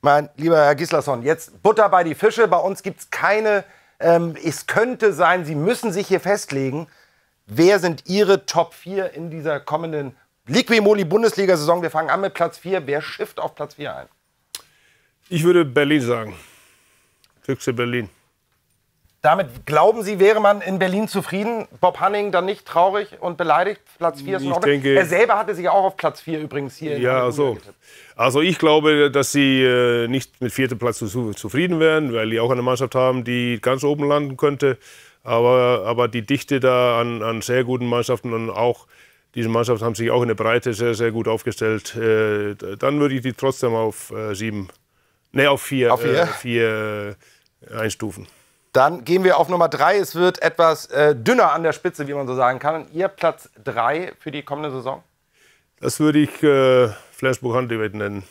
Mein lieber Herr Gislason, jetzt Butter bei die Fische. Bei uns gibt es keine. Ähm, es könnte sein, Sie müssen sich hier festlegen. Wer sind Ihre Top 4 in dieser kommenden Liquimoli-Bundesliga-Saison? Wir fangen an mit Platz 4. Wer schifft auf Platz 4 ein? Ich würde Berlin sagen. Füchse Berlin. Damit glauben Sie, wäre man in Berlin zufrieden? Bob Hanning dann nicht traurig und beleidigt? Platz 4 ist noch denke, Er selber hatte sich auch auf Platz 4 übrigens hier. Ja, so. Also- Getippt. Also ich glaube, dass sie äh, nicht mit vierten Platz zufrieden wären, weil Sie auch eine Mannschaft haben, die ganz oben landen könnte. Aber, aber die Dichte da an, an sehr guten Mannschaften und auch diese Mannschaft haben sich auch in der Breite sehr, sehr gut aufgestellt. Äh, dann würde ich die trotzdem auf äh, sieben, nee, auf vier, auf vier? Äh, vier einstufen. Dann gehen wir auf Nummer 3. Es wird etwas äh, dünner an der Spitze, wie man so sagen kann. ihr Platz 3 für die kommende Saison? Das würde ich äh, Flashbook Handywett nennen.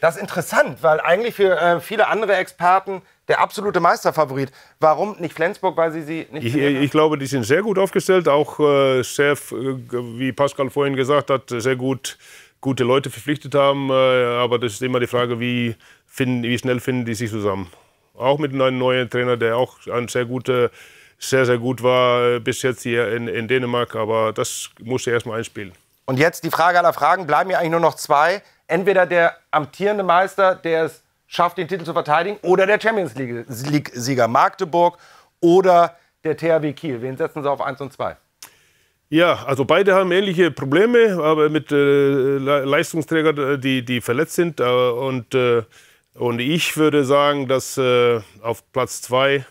Das ist interessant, weil eigentlich für äh, viele andere Experten der absolute Meisterfavorit. Warum nicht Flensburg, weil sie sie nicht ich, ich glaube, die sind sehr gut aufgestellt. Auch äh, Chef, äh, wie Pascal vorhin gesagt hat, sehr gut gute Leute verpflichtet haben. Äh, aber das ist immer die Frage, wie, finden, wie schnell finden die sich zusammen auch mit einem neuen Trainer, der auch ein sehr guter sehr, sehr gut war äh, bis jetzt hier in, in Dänemark, aber das musste erst mal einspielen. Und jetzt die Frage aller Fragen, bleiben mir eigentlich nur noch zwei. Entweder der amtierende Meister, der es schafft, den Titel zu verteidigen, oder der Champions League-Sieger Magdeburg oder der THW Kiel. Wen setzen Sie auf 1 und 2? Ja, also beide haben ähnliche Probleme, aber mit äh, Leistungsträgern, äh, die, die verletzt sind. Äh, und äh, und ich würde sagen, dass äh, auf Platz 2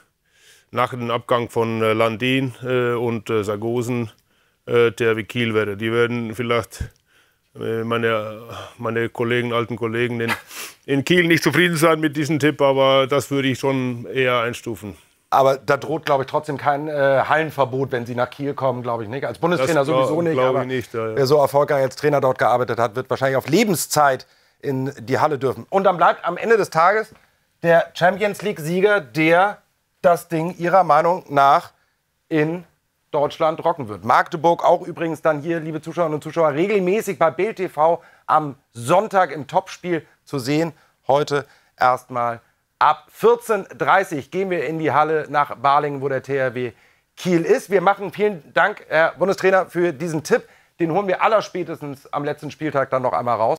nach dem Abgang von äh, Landin äh, und äh, Sargosen äh, der Kiel wäre. Die werden vielleicht äh, meine, meine Kollegen, alten Kollegen in, in Kiel nicht zufrieden sein mit diesem Tipp, aber das würde ich schon eher einstufen. Aber da droht, glaube ich, trotzdem kein äh, Hallenverbot, wenn sie nach Kiel kommen, glaube ich nicht. Als Bundestrainer glaub, sowieso nicht. Aber nicht, ja, ja. Wer so erfolgreich als Trainer dort gearbeitet hat, wird wahrscheinlich auf Lebenszeit in die Halle dürfen. Und dann bleibt am Ende des Tages der Champions League-Sieger, der das Ding ihrer Meinung nach in Deutschland rocken wird. Magdeburg auch übrigens dann hier, liebe Zuschauerinnen und Zuschauer, regelmäßig bei Bild TV am Sonntag im Topspiel zu sehen. Heute erstmal ab 14.30 Uhr gehen wir in die Halle nach Balingen, wo der THW Kiel ist. Wir machen vielen Dank, Herr Bundestrainer, für diesen Tipp. Den holen wir allerspätestens am letzten Spieltag dann noch einmal raus.